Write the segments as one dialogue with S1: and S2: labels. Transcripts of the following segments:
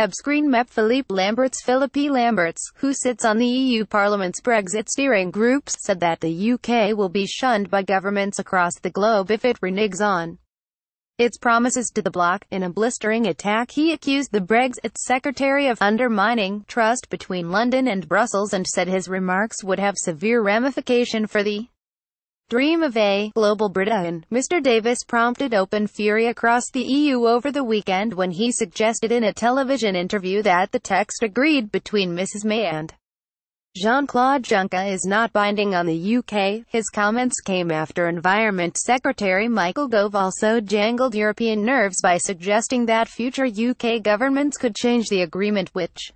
S1: Ebscreen MEP Philippe Lamberts Philippe Lamberts, who sits on the EU Parliament's Brexit steering group, said that the UK will be shunned by governments across the globe if it reneges on its promises to the bloc. In a blistering attack he accused the Brexit secretary of undermining trust between London and Brussels and said his remarks would have severe ramification for the Dream of a global Britain, Mr. Davis prompted open fury across the EU over the weekend when he suggested in a television interview that the text agreed between Mrs May and Jean-Claude Juncker is not binding on the UK. His comments came after Environment Secretary Michael Gove also jangled European nerves by suggesting that future UK governments could change the agreement which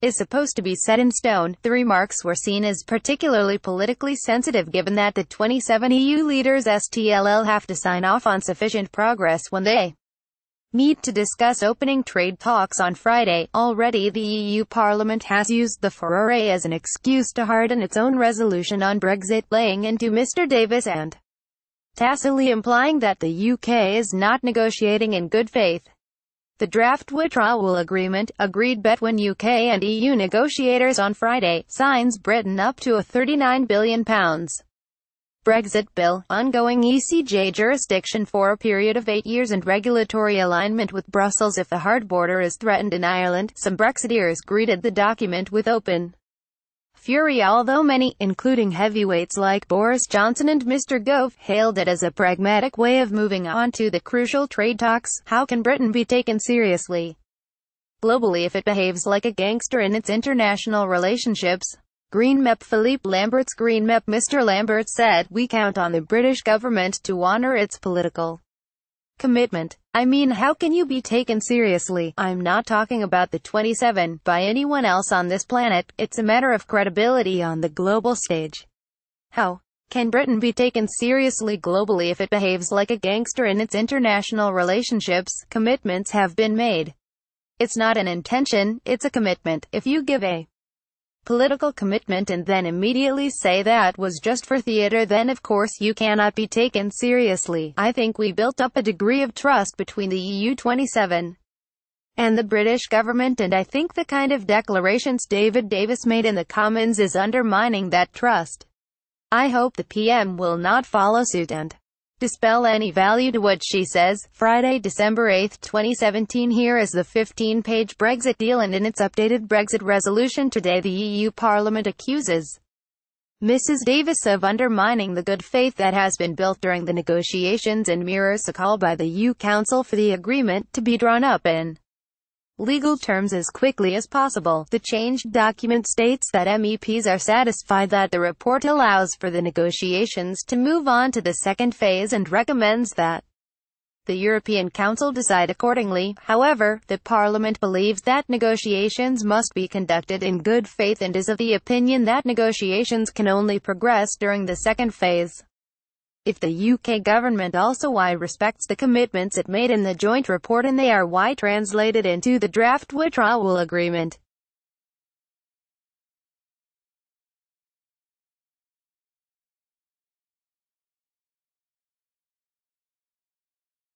S1: is supposed to be set in stone, the remarks were seen as particularly politically sensitive given that the 27 EU leaders STLL have to sign off on sufficient progress when they meet to discuss opening trade talks on Friday. Already the EU Parliament has used the foray as an excuse to harden its own resolution on Brexit, laying into Mr Davis and tacitly implying that the UK is not negotiating in good faith. The draft withdrawal agreement, agreed between UK and EU negotiators on Friday, signs Britain up to a £39 billion Brexit bill, ongoing ECJ jurisdiction for a period of eight years and regulatory alignment with Brussels if the hard border is threatened in Ireland. Some Brexiteers greeted the document with open Fury although many, including heavyweights like Boris Johnson and Mr. Gove, hailed it as a pragmatic way of moving on to the crucial trade talks, how can Britain be taken seriously globally if it behaves like a gangster in its international relationships? Green MEP Philippe Lambert's Green MEP Mr. Lambert said, we count on the British government to honour its political commitment. I mean how can you be taken seriously? I'm not talking about the 27 by anyone else on this planet, it's a matter of credibility on the global stage. How can Britain be taken seriously globally if it behaves like a gangster in its international relationships? Commitments have been made. It's not an intention, it's a commitment. If you give a political commitment and then immediately say that was just for theater then of course you cannot be taken seriously. I think we built up a degree of trust between the EU 27 and the British government and I think the kind of declarations David Davis made in the Commons is undermining that trust. I hope the PM will not follow suit and dispel any value to what she says. Friday, December 8, 2017 Here is the 15-page Brexit deal and in its updated Brexit resolution today the EU Parliament accuses Mrs Davis of undermining the good faith that has been built during the negotiations and mirrors a call by the EU Council for the agreement to be drawn up in legal terms as quickly as possible. The changed document states that MEPs are satisfied that the report allows for the negotiations to move on to the second phase and recommends that the European Council decide accordingly. However, the Parliament believes that negotiations must be conducted in good faith and is of the opinion that negotiations can only progress during the second phase. If the UK government also I respects the commitments it made in the joint report and they are Y translated into the draft withdrawal agreement.